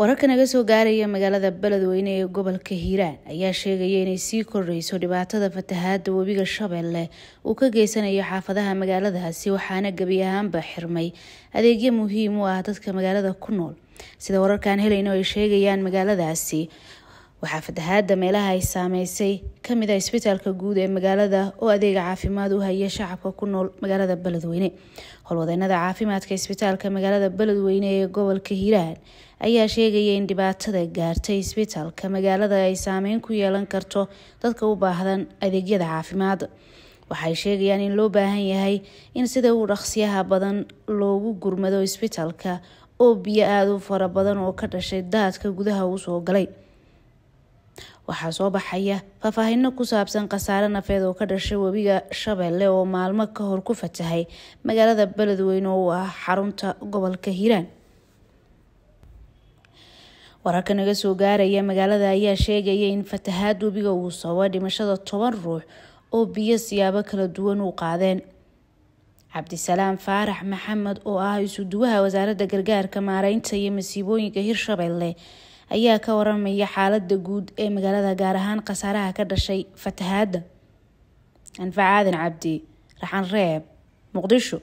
wararka naga soo gaaraya magaalada beledweyne ee gobolka hiiraan ayaa sheegaya inay sii kordhayso dhibaatada fatahaada webiga shabeelle uu ka geysanayo xaafadaha magaaladaasi waxaana gebi ahaanba xirmay adeegyo muhiim u ah dadka magaalada ku nool sida wararkaan helayno ay sheegayaan magaaladaasi waxaa fatahaada meelaha ay saameysay kamid ah isbitaalka guud ee magaalada oo adeega caafimaad u haya shacabka ku nool magaalada beledweyne howlwadeynada caafimaadka isbitaalka magaalada beledweyne ee gobolka hiiraan ayaa sheegaya in dhibaatada gaartay isbitaalka magaalada ay saameyn ku yeelan karto dadka u baahdan adeegyada caafimaad waxay sheegayaan in loo baahan yahay in sida uu dhaqsiyaha badan loogu gurmado isbitaalka oo biyo aada u fara badan oo ka dhashay daadka gudaha uu soo galay waxaa soo baxaya faahfaahino ku saabsan khasaare nafeed oo ka dhashay webiga shabeelle oo maalmo ka hor ku fatahay magaalada beledweyne oo u ah xarunta gobolka hiiraan wararka naga soo gaaraya magaalada ayaa sheegaya in fatahaad webiga uu sababa dhimashada toban ruux oo biyo siyaabo kala duwan u qaadeen cabdisalaam faarax maxamed oo ah isuduwaha wasaaradda gargaarka maareynta iyo masiibooyinka hirshabelle ayaa ka waramaya xaalada guud ee magaalada gaar ahaan khasaaraha ka dhashay fatahaadda anfac cabdi raxanreeb muqdisho